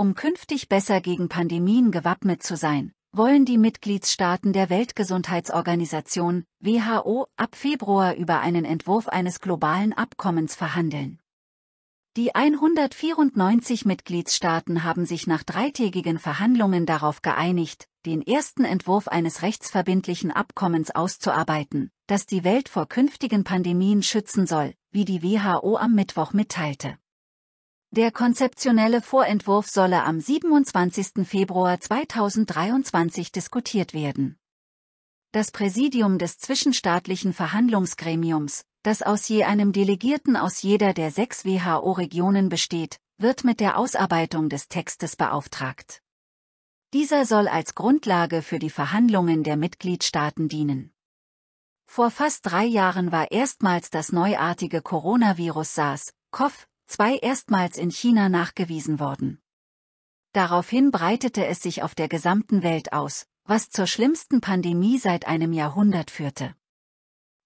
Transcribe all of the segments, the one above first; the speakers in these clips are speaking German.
Um künftig besser gegen Pandemien gewappnet zu sein, wollen die Mitgliedstaaten der Weltgesundheitsorganisation WHO ab Februar über einen Entwurf eines globalen Abkommens verhandeln. Die 194 Mitgliedstaaten haben sich nach dreitägigen Verhandlungen darauf geeinigt, den ersten Entwurf eines rechtsverbindlichen Abkommens auszuarbeiten, das die Welt vor künftigen Pandemien schützen soll, wie die WHO am Mittwoch mitteilte. Der konzeptionelle Vorentwurf solle am 27. Februar 2023 diskutiert werden. Das Präsidium des zwischenstaatlichen Verhandlungsgremiums, das aus je einem Delegierten aus jeder der sechs WHO-Regionen besteht, wird mit der Ausarbeitung des Textes beauftragt. Dieser soll als Grundlage für die Verhandlungen der Mitgliedstaaten dienen. Vor fast drei Jahren war erstmals das neuartige Coronavirus SARS, CoV, zwei erstmals in China nachgewiesen worden. Daraufhin breitete es sich auf der gesamten Welt aus, was zur schlimmsten Pandemie seit einem Jahrhundert führte.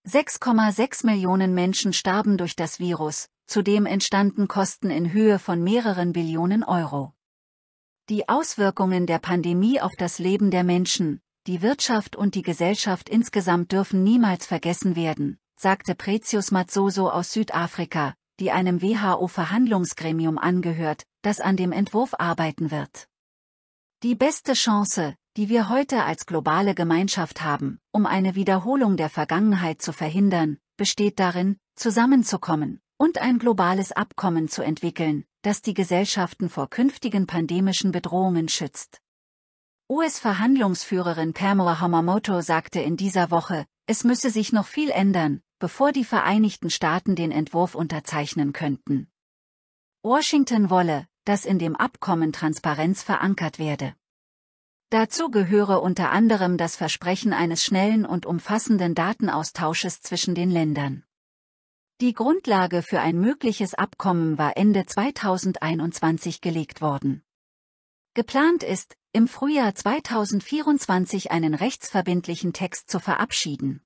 6,6 Millionen Menschen starben durch das Virus, zudem entstanden Kosten in Höhe von mehreren Billionen Euro. Die Auswirkungen der Pandemie auf das Leben der Menschen, die Wirtschaft und die Gesellschaft insgesamt dürfen niemals vergessen werden, sagte Precius Mazzoso aus Südafrika, die einem WHO-Verhandlungsgremium angehört, das an dem Entwurf arbeiten wird. Die beste Chance, die wir heute als globale Gemeinschaft haben, um eine Wiederholung der Vergangenheit zu verhindern, besteht darin, zusammenzukommen und ein globales Abkommen zu entwickeln, das die Gesellschaften vor künftigen pandemischen Bedrohungen schützt. US-Verhandlungsführerin Pamela Hamamoto sagte in dieser Woche, es müsse sich noch viel ändern, bevor die Vereinigten Staaten den Entwurf unterzeichnen könnten. Washington wolle, dass in dem Abkommen Transparenz verankert werde. Dazu gehöre unter anderem das Versprechen eines schnellen und umfassenden Datenaustausches zwischen den Ländern. Die Grundlage für ein mögliches Abkommen war Ende 2021 gelegt worden. Geplant ist, im Frühjahr 2024 einen rechtsverbindlichen Text zu verabschieden.